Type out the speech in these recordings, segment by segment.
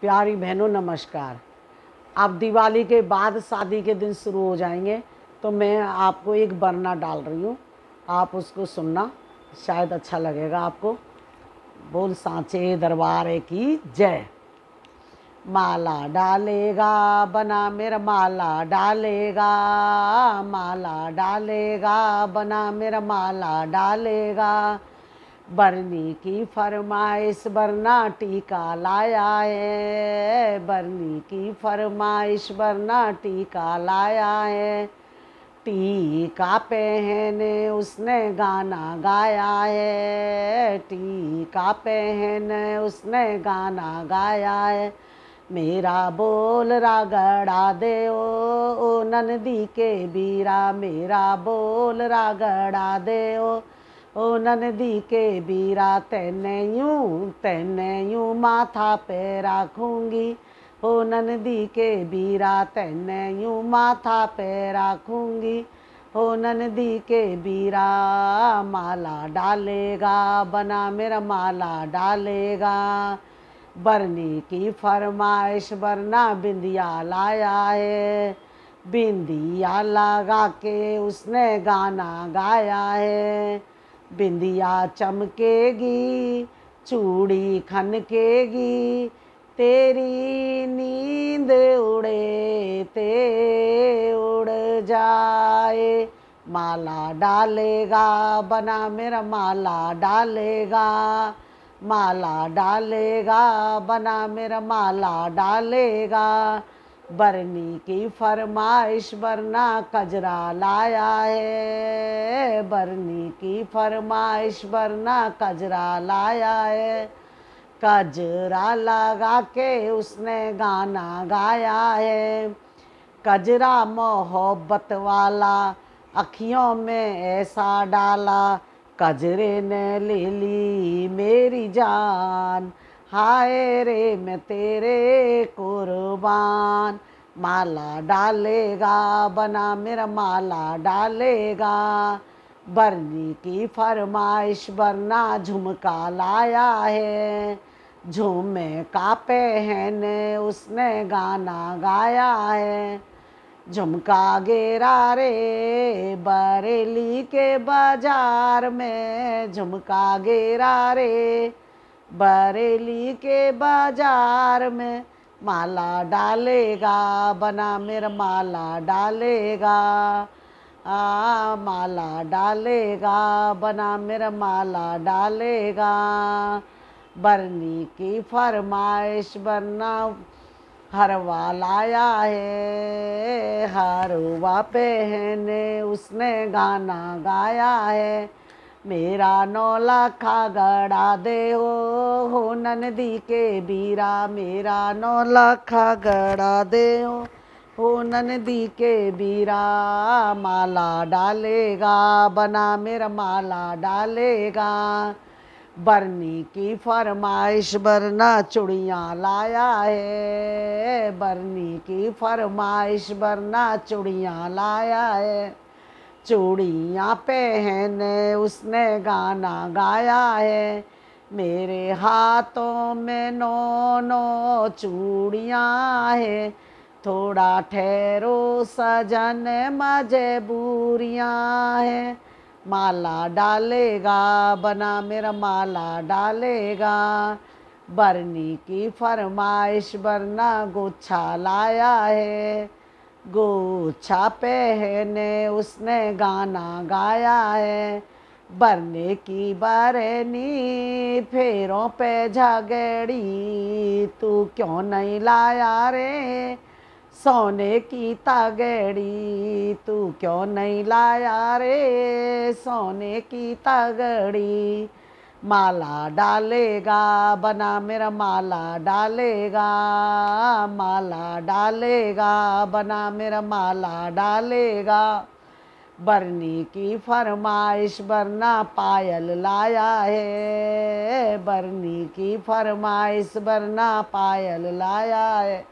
प्यारी बहनों नमस्कार आप दिवाली के बाद शादी के दिन शुरू हो जाएंगे तो मैं आपको एक बरना डाल रही हूँ आप उसको सुनना शायद अच्छा लगेगा आपको बोल सांचे दरबार की जय माला डालेगा बना मेरा माला डालेगा माला डालेगा बना मेरा माला डालेगा बरनी की फरमाइश बरना टीका लाया है बरनी की फरमाइश बरना टीका लाया है टीका पहने उसने गाना गाया है टीका पहने उसने गाना गाया है मेरा बोल रागड़ा दे ओ, ओ नंदी के बीरा मेरा बोल रागड़ा दे ओ ओ ननदी के बीरा तैने यूं तैने यूं माथा पे राखूंगी ओ ननदी के बीरा तैने यूं माथा पे राखूंगी ओ नंदी के बीरा माला डालेगा बना मेरा माला डालेगा बरनी की फरमाइश बरना बिंदिया लाया है बिंदिया लगा के उसने गाना गाया है बिंदिया चमकेगी चूड़ी खनकेगी तेरी नींद उड़े ते उड़ जाए माला डालेगा बना मेरा माला डालेगा माला डालेगा बना मेरा माला डालेगा बरनी की फरमाइश वरना कजरा लाया है बरनी की फरमाइश वरना कजरा लाया है कजरा लगा के उसने गाना गाया है कजरा मोहब्बत वाला अखियों में ऐसा डाला कजरे ने ले ली मेरी जान हाय रे मैं तेरे कुर्बान माला डालेगा बना मेरा माला डालेगा बरनी की फरमाइश बरना झुमका लाया है झूमे कापे हैं ने उसने गाना गाया है झुमका गेरा रे बरेली के बाजार में झुमका गेरा रे बरेली के बाजार में माला डालेगा बना मेरा माला डालेगा आ माला डालेगा बना मेरा माला डालेगा बरनी की फरमाइश बना हरवा लाया है हरवा पहने उसने गाना गाया है मेरा नौला खा गड़ा दे हो हो नंदी के बीरा मेरा नौला खागड़ा गड़ा दे हो हो नंदी के बीरा माला डालेगा बना मेरा माला डालेगा बरनी की फरमाइश बरना चुड़िया लाया है बरनी की फरमाइश बरना चुड़िया लाया है चूड़ियाँ पहने उसने गाना गाया है मेरे हाथों में नो नो चूड़ियाँ है थोड़ा ठहरो सजन मजबूरियाँ है माला डालेगा बना मेरा माला डालेगा बरनी की फरमाइश बरना गुच्छा लाया है गोछा पहने उसने गाना गाया है बरने की बरनी फेरों पे झगड़ी तू क्यों नहीं लाया रे सोने की तगड़ी तू क्यों नहीं लाया रे सोने की तगड़ी माला डालेगा बना मेरा माला डालेगा माला डालेगा बना मेरा माला डालेगा बरनी की फरमाइश बरना पायल लाया है बरनी की फरमाइश बरना पायल लाया है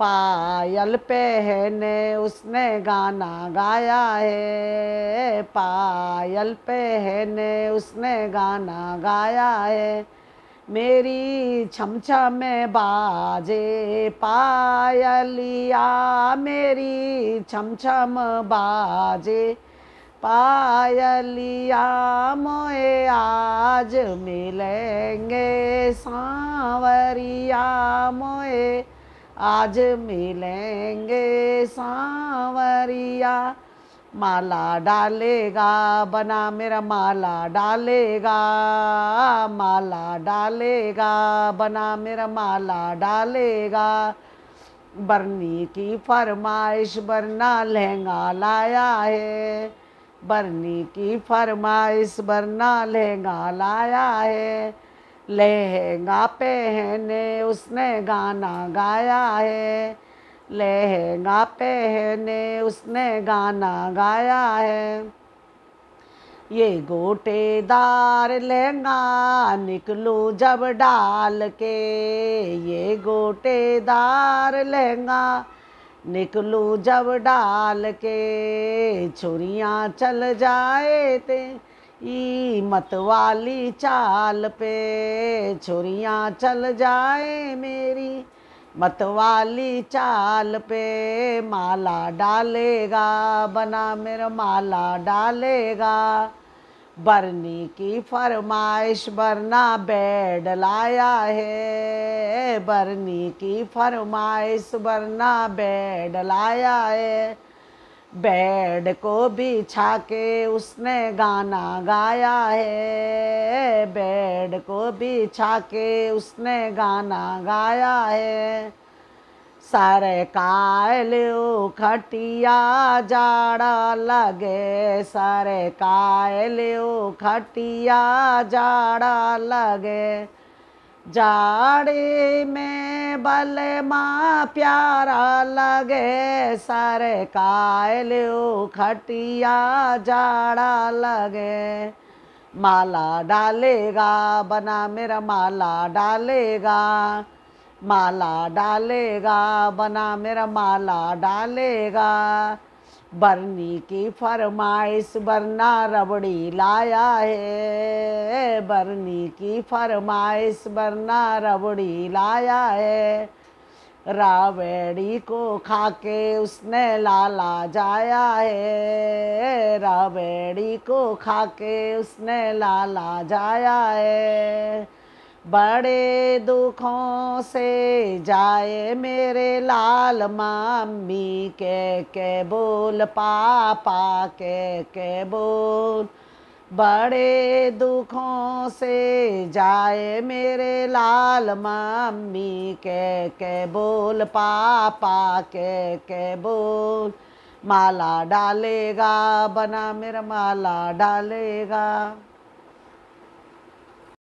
पायल पहने उसने गाना गाया है पायल पहने उसने गाना गाया है मेरी छमछम में बाजे पायलिया मेरी छमछम बाजे पायलिया मोए आज मिलेंगे सांवरिया मोए आज मिलेंगे सांवरिया माला डालेगा बना मेरा माला डालेगा माला डालेगा बना मेरा माला डालेगा बरनी की फरमाइश बरना लहंगा लाया है बरनी की फरमाइश बरना लहंगा लाया है लहंगा पहने उसने गाना गाया है लहंगा पहने उसने गाना गाया है ये गोटेदार लहंगा निकलो जब डाल के ये गोटेदार लहंगा निकलो जब डाल के छुरियाँ चल जाए ते मतवाली मत वाली चाल पे छुरियाँ चल जाए मेरी मत वाली चाल पे माला डालेगा बना मेरा माला डालेगा बरनी की फरमाइश बरना बेड लाया है बरनी की फरमाइश बरना बेड लाया है बेड को बिछा के उसने गाना गाया है बेड को बिछा के उसने गाना गाया है सारे कायल खटिया जाड़ा लगे सारे कायल खटिया जाड़ा लगे जाड़े में बल माँ प्यारा लगे सर कायल खटिया जाड़ा लगे माला डालेगा बना मेरा माला डालेगा माला डालेगा बना मेरा माला डालेगा बरनी की फरमाइश बरना रबड़ी लाया है बरनी की फरमाइश बरना रबड़ी लाया है रावड़ी को खाके उसने लाला जाया है रावड़ी को खाके उसने लाला जाया है बड़े दुखों से जाए मेरे लाल मामी के के बोल पापा के के बोल बड़े दुखों से जाए मेरे लाल मामी के के बोल पापा के के बोल माला डालेगा बना मेरा माला डालेगा